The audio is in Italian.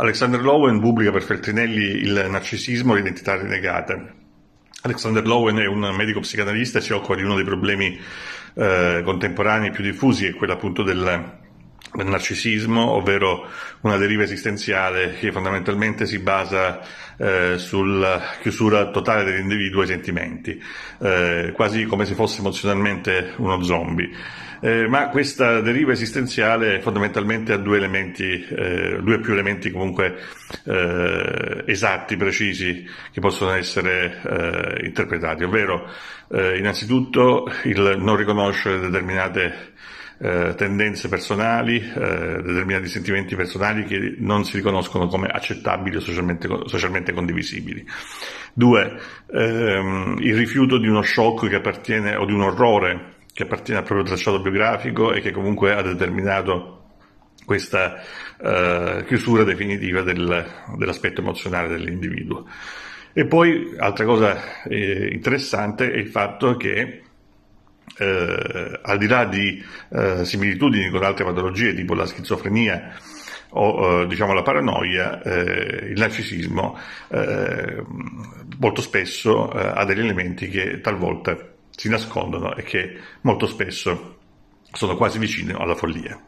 Alexander Lowen pubblica per Feltrinelli il narcisismo e l'identità rinnegata. Alexander Lowen è un medico psicanalista e si occupa di uno dei problemi eh, contemporanei più diffusi, che è quello appunto del, del narcisismo, ovvero una deriva esistenziale che fondamentalmente si basa eh, sulla chiusura totale dell'individuo ai sentimenti, eh, quasi come se fosse emozionalmente uno zombie. Eh, ma questa deriva esistenziale fondamentalmente ha due elementi, eh, due più elementi comunque eh, esatti, precisi, che possono essere eh, interpretati, ovvero eh, innanzitutto il non riconoscere determinate eh, tendenze personali, eh, determinati sentimenti personali che non si riconoscono come accettabili o socialmente, socialmente condivisibili. Due, ehm, il rifiuto di uno shock che appartiene o di un orrore che appartiene al proprio tracciato biografico e che comunque ha determinato questa eh, chiusura definitiva del, dell'aspetto emozionale dell'individuo. E poi, altra cosa eh, interessante, è il fatto che eh, al di là di eh, similitudini con altre patologie tipo la schizofrenia o eh, diciamo la paranoia, eh, il narcisismo eh, molto spesso eh, ha degli elementi che talvolta si nascondono e che molto spesso sono quasi vicini alla follia.